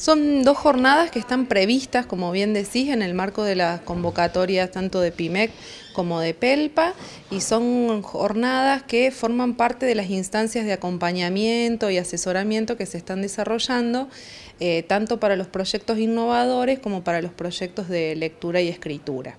Son dos jornadas que están previstas, como bien decís, en el marco de las convocatorias tanto de PIMEC como de PELPA y son jornadas que forman parte de las instancias de acompañamiento y asesoramiento que se están desarrollando eh, tanto para los proyectos innovadores como para los proyectos de lectura y escritura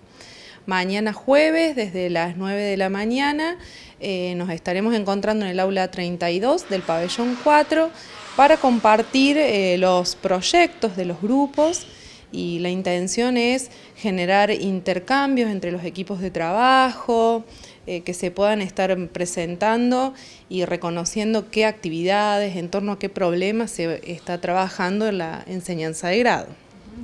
mañana jueves desde las 9 de la mañana. Eh, nos estaremos encontrando en el aula 32 del pabellón 4 para compartir eh, los proyectos de los grupos y la intención es generar intercambios entre los equipos de trabajo, eh, que se puedan estar presentando y reconociendo qué actividades, en torno a qué problemas se está trabajando en la enseñanza de grado.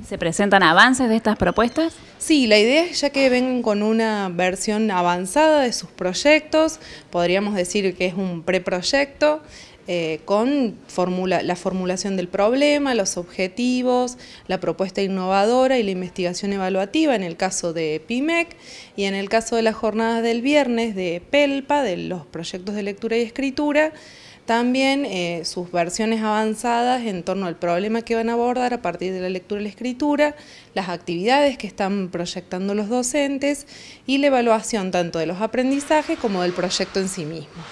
¿Se presentan avances de estas propuestas? Sí, la idea es ya que vengan con una versión avanzada de sus proyectos, podríamos decir que es un preproyecto, eh, con la formulación del problema, los objetivos, la propuesta innovadora y la investigación evaluativa en el caso de PIMEC y en el caso de las jornadas del viernes de PELPA, de los proyectos de lectura y escritura, también eh, sus versiones avanzadas en torno al problema que van a abordar a partir de la lectura y la escritura, las actividades que están proyectando los docentes y la evaluación tanto de los aprendizajes como del proyecto en sí mismo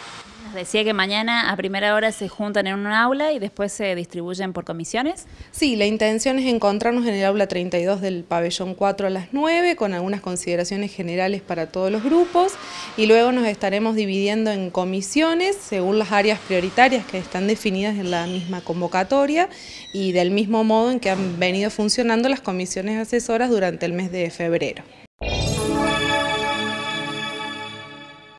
decía que mañana a primera hora se juntan en un aula y después se distribuyen por comisiones. Sí, la intención es encontrarnos en el aula 32 del pabellón 4 a las 9 con algunas consideraciones generales para todos los grupos y luego nos estaremos dividiendo en comisiones según las áreas prioritarias que están definidas en la misma convocatoria y del mismo modo en que han venido funcionando las comisiones asesoras durante el mes de febrero.